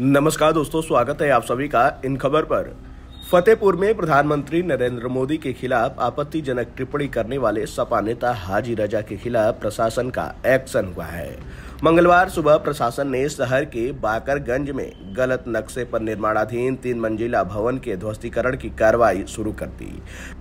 नमस्कार दोस्तों स्वागत है आप सभी का इन खबर पर फतेहपुर में प्रधानमंत्री नरेंद्र मोदी के खिलाफ आपत्तिजनक टिप्पणी करने वाले सपा नेता हाजी रजा के खिलाफ प्रशासन का एक्शन हुआ है मंगलवार सुबह प्रशासन ने शहर के बाकरगंज में गलत नक्शे पर निर्माणाधीन तीन मंजिला भवन के ध्वस्तीकरण की कार्रवाई शुरू कर दी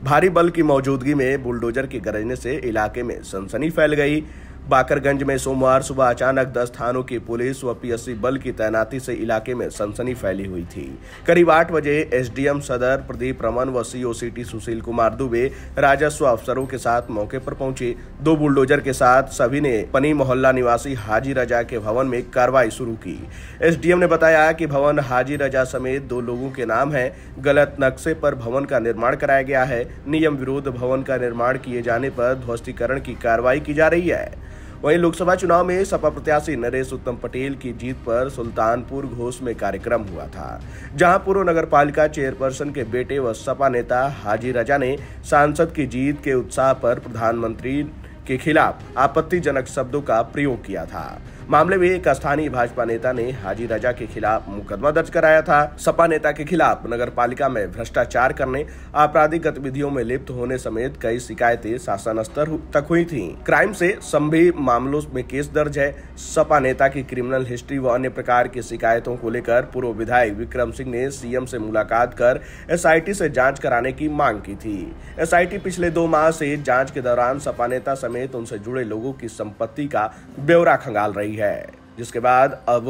भारी बल की मौजूदगी में बुलडोजर के गरजने से इलाके में सनसनी फैल गई बाकरगंज में सोमवार सुबह अचानक दस थानों की पुलिस व पीएससी बल की तैनाती से इलाके में सनसनी फैली हुई थी करीब आठ बजे एसडीएम सदर प्रदीप रमन व सीओ सिटी सुशील कुमार दुबे राजस्व अफसरों के साथ मौके पर पहुंचे दो बुलडोजर के साथ सभी ने पनी मोहल्ला निवासी हाजी रजा के भवन में कार्रवाई शुरू की एसडीएम ने बताया कि भवन हाजी रजा समेत दो लोगों के नाम है गलत नक्शे पर भवन का निर्माण कराया गया है नियम विरोध भवन का निर्माण किए जाने पर ध्वस्तीकरण की कार्रवाई की जा रही है वहीं लोकसभा चुनाव में सपा प्रत्याशी नरेश उत्तम पटेल की जीत पर सुल्तानपुर घोष में कार्यक्रम हुआ था जहां पूर्व नगर पालिका चेयरपर्सन के बेटे व सपा नेता हाजी राजा ने सांसद की जीत के उत्साह पर प्रधानमंत्री के खिलाफ आपत्तिजनक शब्दों का प्रयोग किया था मामले में एक स्थानीय भाजपा नेता ने हाजी रजा के खिलाफ मुकदमा दर्ज कराया था सपा नेता के खिलाफ नगर पालिका में भ्रष्टाचार करने आपराधिक गतिविधियों में लिप्त होने समेत कई शिकायतें शासन स्तर तक हुई थी क्राइम से संभी मामलों में केस दर्ज है सपा नेता की क्रिमिनल हिस्ट्री व अन्य प्रकार की शिकायतों को लेकर पूर्व विधायक विक्रम सिंह ने सीएम से मुलाकात कर एसआईटी से जांच कराने की मांग की थी एसआईटी पिछले दो माह से जांच के दौरान सपा नेता समेत उनसे जुड़े लोगों की संपत्ति का ब्यौरा खंगाल रही है जिसके बाद अब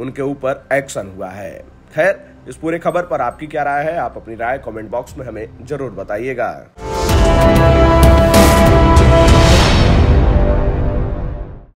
उनके ऊपर एक्शन हुआ है खैर इस पूरे खबर पर आपकी क्या राय है आप अपनी राय कमेंट बॉक्स में हमें जरूर बताइएगा